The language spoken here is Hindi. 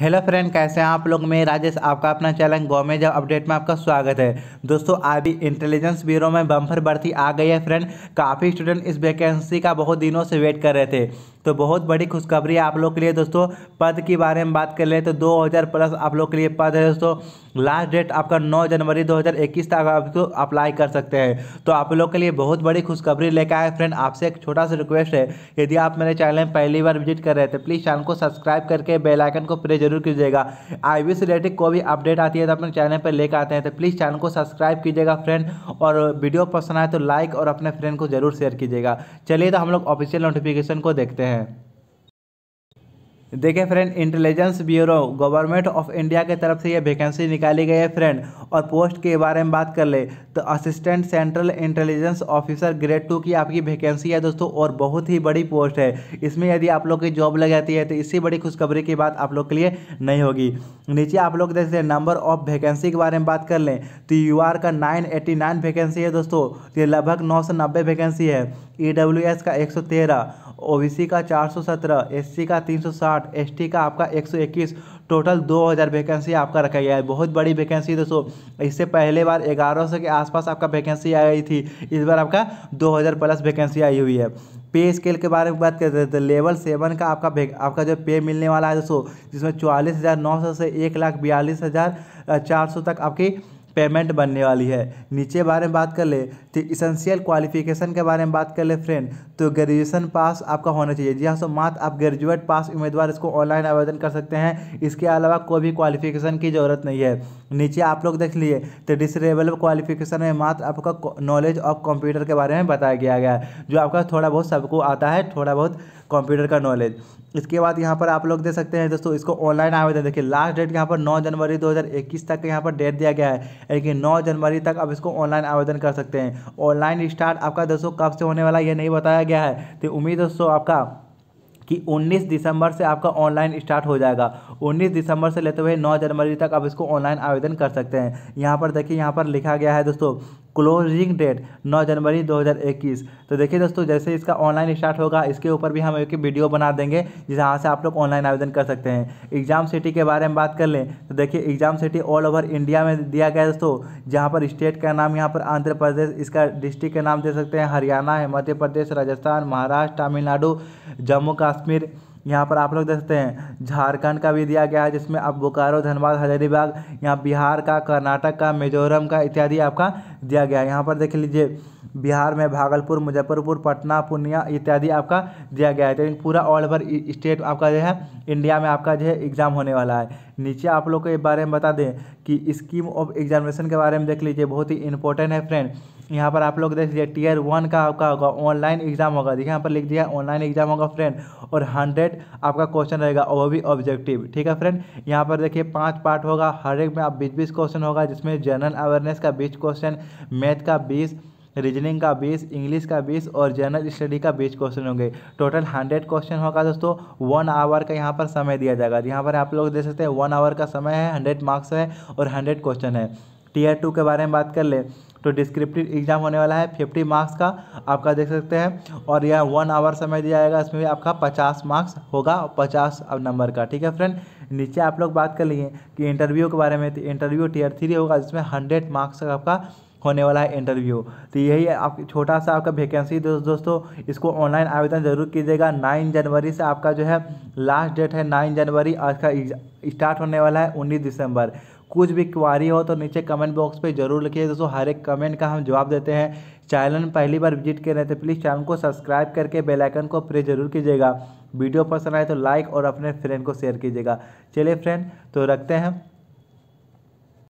हेलो फ्रेंड कैसे हैं आप लोग मैं राजेश आपका अपना चैनल गोमे जब अपडेट में आपका स्वागत है दोस्तों अभी इंटेलिजेंस ब्यूरो में बम्फर भर्ती आ गई है फ्रेंड काफ़ी स्टूडेंट इस वैकेंसी का बहुत दिनों से वेट कर रहे थे तो बहुत बड़ी खुशखबरी आप लोग के लिए दोस्तों पद के बारे में बात कर ले तो 2000 प्लस आप लोग के लिए पद है दोस्तों लास्ट डेट आपका 9 जनवरी 2021 तक आप तो अप्लाई कर सकते हैं तो आप लोग के लिए बहुत बड़ी खुशखबरी लेकर आए फ्रेंड आपसे एक छोटा सा रिक्वेस्ट है यदि आप मेरे चैनल में पहली बार विजिट कर रहे थे तो प्लीज़ चैनल को सब्सक्राइब करके बेलाइकन को प्रेस जरूर कीजिएगा आई वी रिलेटेड कोई भी अपडेट आती है तो अपने चैनल पर लेकर आते हैं तो प्लीज़ चैनल को सब्सक्राइब कीजिएगा फ्रेंड और वीडियो पसंद आए तो लाइक और अपने फ्रेंड को जरूर शेयर कीजिएगा चलिए तो हम लोग ऑफिशियल नोटिफिकेशन को देखते हैं हैं देखें friend intelligence bureau government of India की तरफ से ये वैकेंसी निकाली गई है फ्रेंड और पोस्ट के बारे में बात कर ले तो assistant central intelligence officer grade two की आपकी वैकेंसी है दोस्तों और बहुत ही बड़ी पोस्ट है इसमें यदि आप लोग की जॉब लग जाती है तो इससे बड़ी खुशखबरी की बात आप लोग के लिए नहीं होगी नीचे आप लोग सकते नंबर ऑफ वैकेंसी के बारे में बात कर लें तो यू का नाइन नाइन वैकेंसी है दोस्तों ये लगभग नौ सौ नब्बे वैकेंसी है ई डब्ल्यू एस का एक सौ तेरह ओ बी सी का चार सौ सत्रह एस सी का तीन सौ साठ एस टी का आपका एक सौ इक्कीस टोटल दो हज़ार वैकेंसी आपका रखा गया है बहुत बड़ी वैकेंसी दोस्तों इससे पहले बार ग्यारह सौ के आसपास आपका वैकेंसी आई थी इस बार आपका दो हज़ार प्लस वैकेंसी आई हुई है पे स्केल के बारे में बात करते हैं तो लेवल सेवन का आपका आपका जो पे मिलने वाला है दोस्तों जिसमें चौवालीस हज़ार नौ सौ से एक लाख बयालीस हज़ार चार सौ तक आपकी पेमेंट बनने वाली है नीचे बारे में बात कर ले तो इसेंशियल क्वालिफिकेशन के बारे में बात कर ले फ्रेंड तो ग्रेजुएशन पास आपका होना चाहिए जी हाँ सो मात आप ग्रेजुएट पास उम्मीदवार इसको ऑनलाइन आवेदन कर सकते हैं इसके अलावा कोई भी क्वालिफिकेशन की ज़रूरत नहीं है नीचे आप लोग देख लिए तो डिसरेबल क्वालिफिकेशन में मात्र आपका नॉलेज ऑफ कंप्यूटर के बारे में बताया गया है जो आपका थोड़ा बहुत सबको आता है थोड़ा बहुत कंप्यूटर का नॉलेज इसके बाद यहाँ पर आप लोग दे सकते हैं दोस्तों इसको ऑनलाइन आवेदन देखिए लास्ट डेट यहाँ पर 9 जनवरी 2021 तक यहाँ पर डेट दिया गया है लेकिन 9 जनवरी तक आप इसको ऑनलाइन आवेदन कर सकते हैं ऑनलाइन स्टार्ट आपका दोस्तों कब से होने वाला ये नहीं बताया गया है तो उम्मीद दोस्तों आपका कि 19 दिसंबर से आपका ऑनलाइन स्टार्ट हो जाएगा 19 दिसंबर से लेते हुए 9 जनवरी तक आप इसको ऑनलाइन आवेदन कर सकते हैं यहाँ पर देखिए यहाँ पर लिखा गया है दोस्तों क्लोजिंग डेट 9 जनवरी 2021 तो देखिए दोस्तों जैसे इसका ऑनलाइन स्टार्ट होगा इसके ऊपर भी हम एक वीडियो बना देंगे जहाँ से आप लोग ऑनलाइन आवेदन कर सकते हैं एग्जाम सिटी के बारे में बात कर लें तो देखिए exam city all over India में दिया गया है दोस्तों जहाँ पर स्टेट का नाम यहाँ पर आंध्र प्रदेश इसका डिस्ट्रिक्ट का नाम दे सकते हैं हरियाणा है मध्य प्रदेश राजस्थान महाराष्ट्र तमिलनाडु जम्मू कश्मीर यहाँ पर आप लोग देख सकते हैं झारखंड का भी दिया गया है जिसमें आप बोकारो धनबाद हजारीबाग यहाँ बिहार का कर्नाटक का मिजोरम का इत्यादि आपका दिया गया है यहाँ पर देख लीजिए बिहार में भागलपुर मुजफ्फरपुर पटना पूर्णिया इत्यादि आपका दिया गया है तो पूरा ऑल ओवर स्टेट आपका जो है इंडिया में आपका जो है एग्ज़ाम होने वाला है नीचे आप लोग इस बारे में बता दें कि स्कीम ऑफ एग्जामिनेशन के बारे में देख लीजिए बहुत ही इंपॉर्टेंट है फ्रेंड यहाँ पर आप लोग देख लीजिए टीयर वन का आपका होगा ऑनलाइन एग्जाम होगा देखिए यहाँ पर लिख दिया ऑनलाइन एग्जाम होगा फ्रेंड और हंड्रेड आपका क्वेश्चन रहेगा वो भी ऑब्जेक्टिव ठीक है फ्रेंड यहाँ पर देखिए पांच पार्ट होगा हर एक में आप बीस बीस क्वेश्चन होगा जिसमें जनरल अवेयरनेस का बीस क्वेश्चन मैथ का बीस रीजनिंग का बीस इंग्लिश का बीस और जनरल स्टडी का बीस क्वेश्चन होंगे टोटल हंड्रेड क्वेश्चन होगा दोस्तों वन आवर का यहाँ पर समय दिया जाएगा यहाँ पर आप लोग देख सकते हैं वन आवर का समय है हंड्रेड मार्क्स है और हंड्रेड क्वेश्चन है टीयर टू के बारे में बात कर ले तो डिस्क्रिप्टिव एग्जाम होने वाला है फिफ्टी मार्क्स का आपका देख सकते हैं और यह वन आवर समय दिया जाएगा इसमें भी आपका पचास मार्क्स होगा और पचास नंबर का ठीक है फ्रेंड नीचे आप लोग बात कर लिए कि इंटरव्यू के बारे में इंटरव्यू टीयर थ्री होगा जिसमें हंड्रेड मार्क्स का आपका होने वाला है इंटरव्यू तो यही आप छोटा सा आपका वैकेंसी दोस्त दोस्तों इसको ऑनलाइन आवेदन ज़रूर कीजिएगा नाइन जनवरी से आपका जो है लास्ट डेट है नाइन जनवरी आज का स्टार्ट होने वाला है उन्नीस दिसंबर कुछ भी क्वारी हो तो नीचे कमेंट बॉक्स पे जरूर लिखिए दोस्तों हर एक कमेंट का हम जवाब देते हैं चैनल पहली बार विजिट कर रहे थे प्लीज़ चैनल को सब्सक्राइब करके बेल आइकन को प्रेस जरूर कीजिएगा वीडियो पसंद आए तो लाइक और अपने फ्रेंड को शेयर कीजिएगा चलिए फ्रेंड तो रखते हैं